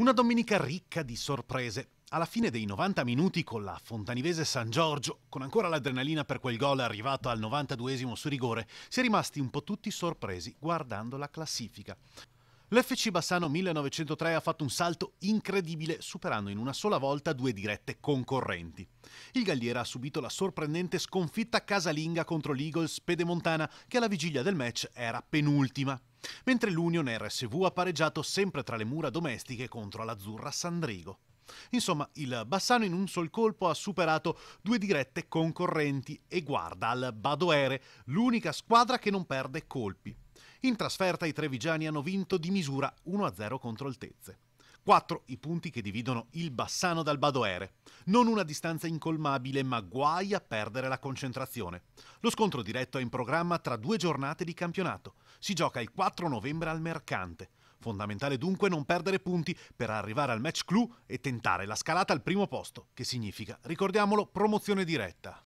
Una domenica ricca di sorprese. Alla fine dei 90 minuti con la fontanivese San Giorgio, con ancora l'adrenalina per quel gol arrivato al 92 esimo su rigore, si è rimasti un po' tutti sorpresi guardando la classifica. L'FC Bassano 1903 ha fatto un salto incredibile superando in una sola volta due dirette concorrenti. Il Galliera ha subito la sorprendente sconfitta casalinga contro l'Eagles Pedemontana che alla vigilia del match era penultima, mentre l'Union RSV ha pareggiato sempre tra le mura domestiche contro l'Azzurra Sandrigo. Insomma, il Bassano in un sol colpo ha superato due dirette concorrenti e guarda al Badoere, l'unica squadra che non perde colpi. In trasferta i trevigiani hanno vinto di misura 1-0 contro il Tezze. 4 i punti che dividono il Bassano dal Badoere. Non una distanza incolmabile, ma guai a perdere la concentrazione. Lo scontro diretto è in programma tra due giornate di campionato. Si gioca il 4 novembre al Mercante. Fondamentale dunque non perdere punti per arrivare al match clou e tentare la scalata al primo posto, che significa, ricordiamolo, promozione diretta.